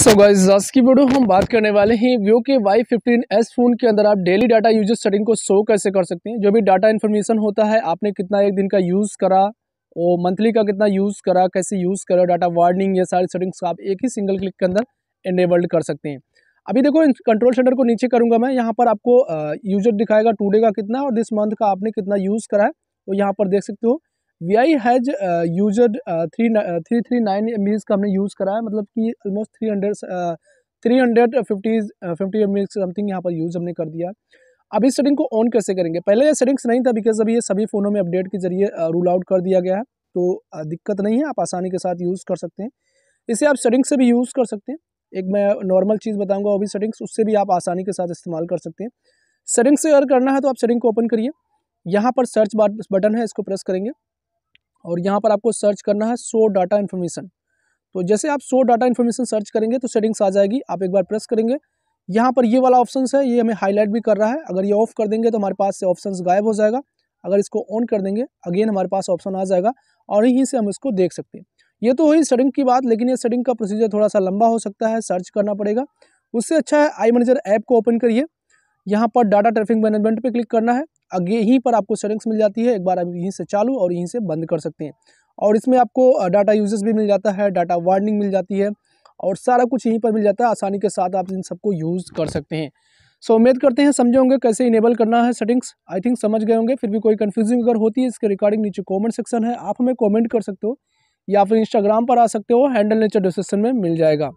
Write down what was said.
so guys आज की video हम बात करने वाले हैं व्यू के वाई फिफ्टीन एस फोन के अंदर आप डेली डाटा यूजेज सेटिंग को शो कैसे कर सकते हैं जो भी डाटा इन्फॉर्मेशन होता है आपने कितना एक दिन का यूज़ करा और मंथली का कितना यूज़ करा कैसे यूज़ करा डाटा वार्निंग ये सारी सेटिंग्स आप एक ही सिंगल क्लिक के अंदर इनेबल्ड कर सकते हैं अभी देखो कंट्रोल सेंटर को नीचे करूँगा मैं यहाँ पर आपको यूजर दिखाएगा टूडे का कितना और दिस मंथ का आपने कितना यूज़ करा है वो यहाँ पर देख सकते हो V I has used three three three nine M का हमने यूज़ करा है मतलब कि almost three hundred three hundred fifty fifty M something यहाँ पर यूज़ हमने कर दिया अब इस सेटिंग को ऑन कैसे करेंगे पहले ये सेटिंग्स नहीं था बिकॉज अभी ये सभी फ़ोनों में अपडेट के जरिए रूल uh, आउट कर दिया गया है तो uh, दिक्कत नहीं है आप आसानी के साथ यूज़ कर सकते हैं इसे आप सेटिंग्स से भी यूज़ कर सकते हैं एक मैं नॉर्मल चीज़ बताऊंगा वो भी सेटिंग्स उससे भी आप आसानी के साथ इस्तेमाल कर सकते हैं सेटिंग्स से अगर करना है तो आप सेटिंग को ओपन करिए यहाँ पर सर्च बटन है इसको प्रेस करेंगे और यहाँ पर आपको सर्च करना है सो डाटा इन्फॉर्मेशन तो जैसे आप सो डाटा इन्फॉर्मेशन सर्च करेंगे तो सेटिंग्स आ जाएगी आप एक बार प्रेस करेंगे यहाँ पर ये वाला ऑप्शन है ये हमें हाईलाइट भी कर रहा है अगर ये ऑफ कर देंगे तो हमारे पास से ऑप्शन गायब हो जाएगा अगर इसको ऑन कर देंगे अगेन हमारे पास ऑप्शन आ जाएगा और यहीं से हम इसको देख सकते हैं ये तो हुई सेटिंग की बात लेकिन ये सेटिंग का प्रोसीजर थोड़ा सा लंबा हो सकता है सर्च करना पड़ेगा उससे अच्छा है आई मैनेजर ऐप को ओपन करिए यहाँ पर डाटा ट्रैफिक मैनेजमेंट पे क्लिक करना है आगे यहीं पर आपको सेटिंग्स मिल जाती है एक बार आप यहीं से चालू और यहीं से बंद कर सकते हैं और इसमें आपको डाटा यूजेस भी मिल जाता है डाटा वार्निंग मिल जाती है और सारा कुछ यहीं पर मिल जाता है आसानी के साथ आप इन सबको यूज़ कर सकते हैं सो so, उम्मीद करते हैं समझे होंगे कैसे इनेबल करना है सेटिंग्स आई थिंक समझ गए होंगे फिर भी कोई कन्फ्यूजिंग अगर होती है इसके रिकॉर्डिंग नीचे कॉमेंट सेक्शन है आप हमें कॉमेंट कर सकते हो या फिर इंस्टाग्राम पर आ सकते हो हैंडल नेचर डिस्क्रिप्शन में मिल जाएगा